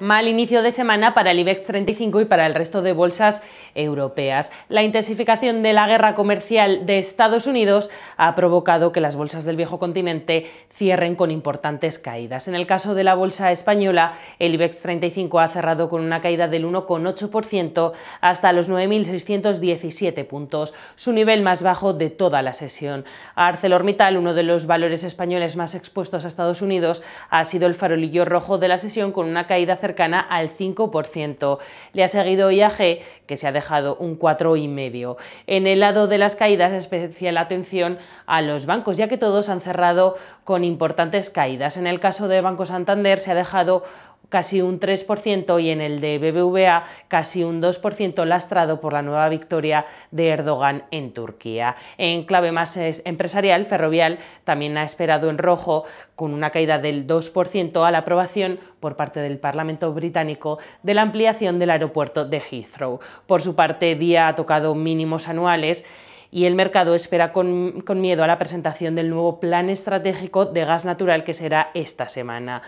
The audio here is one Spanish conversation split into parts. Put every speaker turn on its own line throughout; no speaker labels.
Mal inicio de semana para el IBEX 35 y para el resto de bolsas europeas. La intensificación de la guerra comercial de Estados Unidos ha provocado que las bolsas del viejo continente cierren con importantes caídas. En el caso de la bolsa española, el IBEX 35 ha cerrado con una caída del 1,8% hasta los 9.617 puntos, su nivel más bajo de toda la sesión. ArcelorMittal, uno de los valores españoles más expuestos a Estados Unidos, ha sido el farolillo rojo de la sesión con una caída cercana al 5%. Le ha seguido IAG, que se ha dejado un 4,5%. En el lado de las caídas, especial atención a los bancos, ya que todos han cerrado con importantes caídas. En el caso de Banco Santander se ha dejado casi un 3% y en el de BBVA casi un 2% lastrado por la nueva victoria de Erdogan en Turquía. En clave más empresarial, Ferrovial también ha esperado en rojo con una caída del 2% a la aprobación por parte del Parlamento británico de la ampliación del aeropuerto de Heathrow. Por su parte, Día ha tocado mínimos anuales y el mercado espera con, con miedo a la presentación del nuevo plan estratégico de gas natural que será esta semana.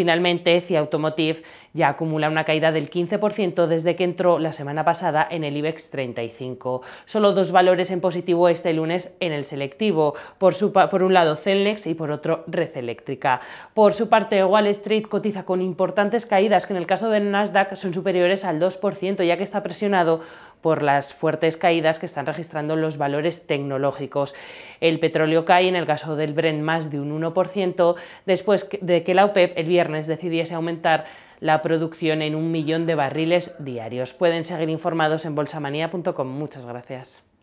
Finalmente, CIA Automotive ya acumula una caída del 15% desde que entró la semana pasada en el IBEX 35. Solo dos valores en positivo este lunes en el selectivo, por, un lado Celnex y por otro Red Eléctrica. Por su parte, Wall Street cotiza con importantes caídas que en el caso del Nasdaq son superiores al 2%, ya que está presionado por las fuertes caídas que están registrando los valores tecnológicos. El petróleo cae en el caso del Brent más de un 1% después de que la OPEP e el viernes decidiese aumentar la producción en un millón de barriles diarios. Pueden seguir informados en bolsamanía.com. Muchas gracias.